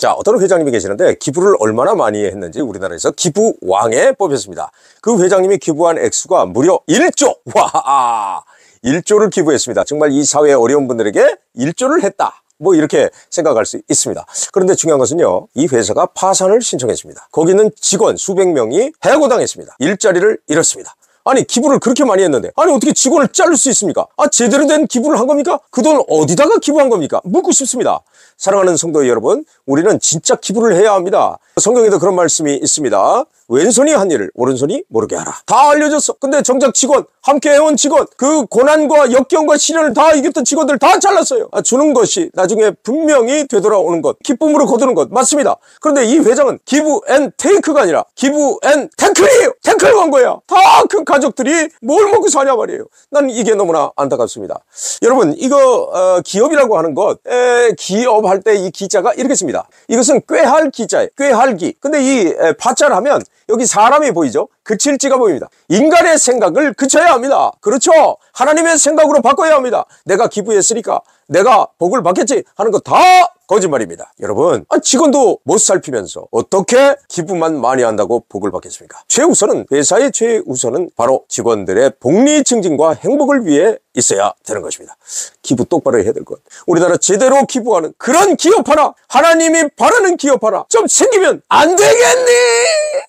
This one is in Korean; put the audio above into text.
자 어떤 회장님이 계시는데 기부를 얼마나 많이 했는지 우리나라에서 기부왕에 뽑혔습니다 그 회장님이 기부한 액수가 무려 1조 와 1조를 기부했습니다 정말 이 사회에 어려운 분들에게 1조를 했다 뭐 이렇게 생각할 수 있습니다 그런데 중요한 것은요 이 회사가 파산을 신청했습니다 거기는 직원 수백 명이 해고당했습니다 일자리를 잃었습니다 아니 기부를 그렇게 많이 했는데 아니 어떻게 직원을 자를 수 있습니까? 아 제대로 된 기부를 한 겁니까? 그 돈 어디다가 기부한 겁니까? 묻고 싶습니다. 사랑하는 성도 여러분 우리는 진짜 기부를 해야 합니다. 성경에도 그런 말씀이 있습니다. 왼손이 한 일을 오른손이 모르게 하라. 다 알려졌어. 근데 정작 직원, 함께 해온 직원, 그 고난과 역경과 시련을 다 이겼던 직원들 다 잘랐어요. 아, 주는 것이 나중에 분명히 되돌아오는 것, 기쁨으로 거두는 것 맞습니다. 그런데 이 회장은 기부 앤 테이크가 아니라 기부 앤탱크이에요 태클 한 거예요. 다그 가족들이 뭘 먹고 사냐 말이에요. 난 이게 너무나 안타깝습니다. 여러분 이거 어, 기업이라고 하는 것 에, 기업 할때 이 기자가 이렇게 씁니다. 이것은 꾀할 기자예요. 꾀할기. 근데 이 에, 파자를 하면 여기 사람이 보이죠. 그칠지가 보입니다. 인간의 생각을 그쳐야 합니다. 그렇죠. 하나님의 생각으로 바꿔야 합니다. 내가 기부했으니까 내가 복을 받겠지 하는 거 다 거짓말입니다. 여러분 아, 직원도 못 살피면서 어떻게 기부만 많이 한다고 복을 받겠습니까? 최우선은 회사의 최우선은 바로 직원들의 복리 증진과 행복을 위해 있어야 되는 것입니다. 기부 똑바로 해야 될 것. 우리나라 제대로 기부하는 그런 기업 하나 하나님이 바라는 기업 하나 좀 생기면 안 되겠니?